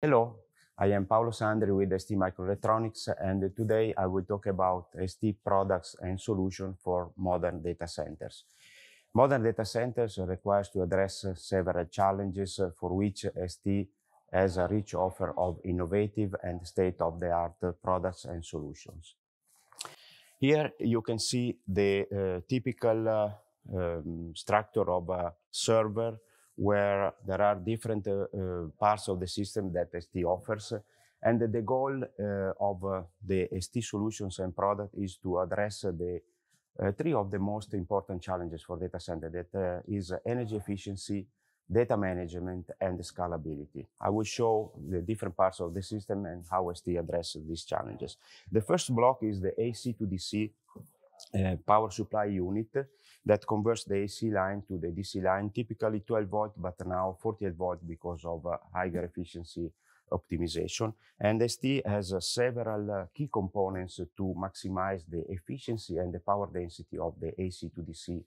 Hello, I am Paolo Sandri with ST Microelectronics, and today I will talk about ST products and solutions for modern data centers. Modern data centers requires to address several challenges for which ST has a rich offer of innovative and state-of-the-art products and solutions. Here you can see the uh, typical uh, um, structure of a server where there are different uh, uh, parts of the system that ST offers. And the goal uh, of the ST solutions and product is to address the three of the most important challenges for data center that is energy efficiency, data management and scalability. I will show the different parts of the system and how ST addresses these challenges. The first block is the AC to DC power supply unit that converts the AC line to the DC line, typically 12 volt, but now 48 volt because of uh, higher efficiency optimization. And ST has uh, several uh, key components to maximize the efficiency and the power density of the AC to DC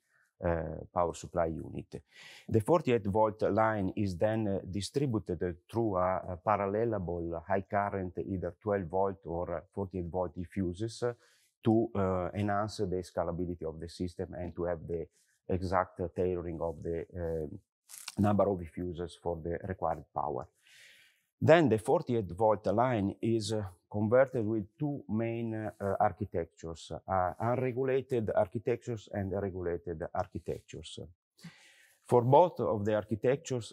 uh, power supply unit. The 48 volt line is then uh, distributed through a, a parallelable high current, either 12 volt or 48 volt diffuses to uh, enhance the scalability of the system and to have the exact tailoring of the uh, number of diffusers for the required power. Then the 48 volt line is uh, converted with two main architectures, unregulated architectures and regulated architectures. For both of the architectures,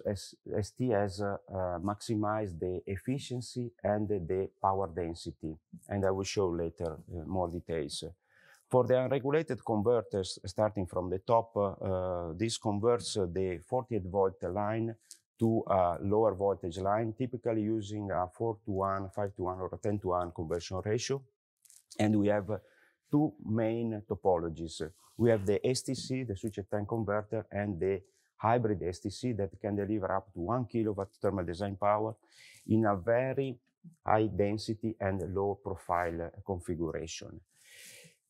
ST has uh, uh, maximized the efficiency and the power density, and I will show later uh, more details. For the unregulated converters, starting from the top, uh, uh, this converts uh, the 48 volt line to a lower voltage line, typically using a 4 to 1, 5 to 1, or a 10 to 1 conversion ratio. And we have two main topologies. We have the STC, the switch tank converter, and the hybrid STC that can deliver up to one kilowatt thermal design power in a very high density and low profile configuration.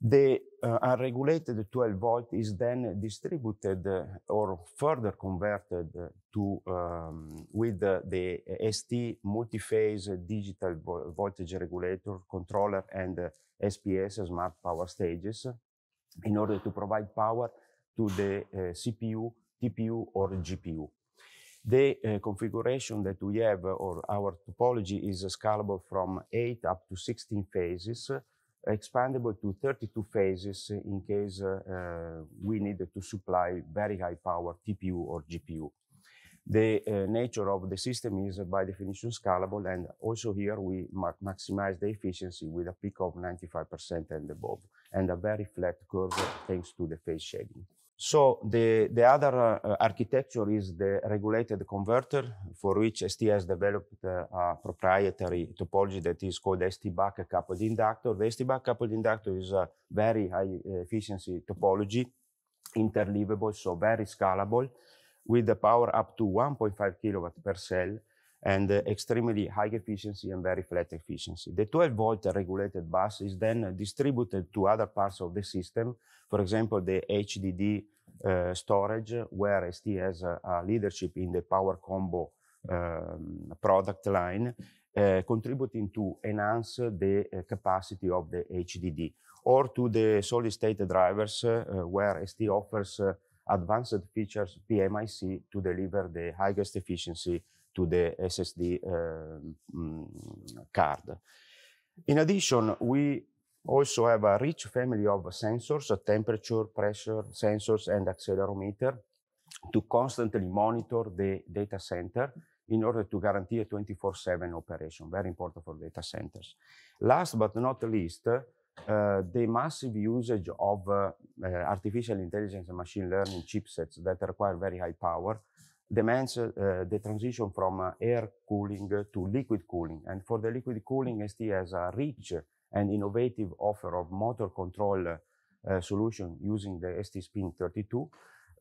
The uh, unregulated 12 volt is then distributed uh, or further converted to um, with the, the ST multi-phase digital voltage regulator controller and uh, SPS smart power stages in order to provide power to the uh, CPU TPU or GPU. The eh, configuration that we have or our topology is scalable from 8 up to 16 phases, expandable to 32 phases in case eh, we need to supply very high power TPU or GPU. The uh, nature of the system is uh, by definition scalable, and also here we ma maximize the efficiency with a peak of 95% and above, and a very flat curve thanks to the phase shading. So the, the other uh, architecture is the regulated converter for which ST has developed uh, a proprietary topology that is called saint back coupled inductor. The saint back coupled inductor is a very high uh, efficiency topology, interleavable, so very scalable with the power up to 1.5 kilowatt per cell and extremely high efficiency and very flat efficiency. The 12 volt regulated bus is then distributed to other parts of the system, for example, the HDD uh, storage, where ST has a, a leadership in the power combo um, product line, uh, contributing to enhance the uh, capacity of the HDD, or to the solid state drivers, uh, where ST offers uh, advanced features PMIC to deliver the highest efficiency to the SSD ehm, mm, card. In addition, we also have a rich family of sensors, temperature, pressure sensors, and accelerometer to constantly monitor the data center in order to guarantee a 24-7 operation, very important for data centers. Last but not least, uh, the massive usage of uh, uh, artificial intelligence and machine learning chipsets that require very high power demands uh, the transition from uh, air cooling to liquid cooling. And for the liquid cooling, ST has a rich and innovative offer of motor control uh, solution using the ST Spin 32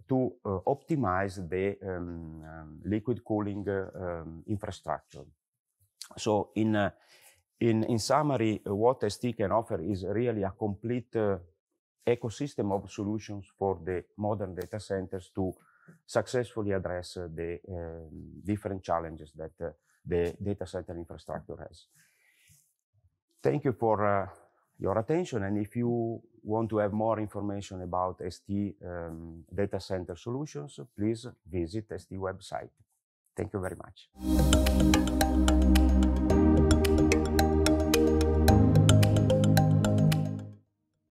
to uh, optimize the um, um, liquid cooling uh, um, infrastructure. So in, uh, in, in summary, what ST can offer is really a complete ecosystem of solutions for the modern data centers to successfully address the ehm, different challenges that the data center infrastructure has. Thank you for uh, your attention. And if you want to have more information about ST um, ehm, data center solutions, please visit ST website. Thank you very much.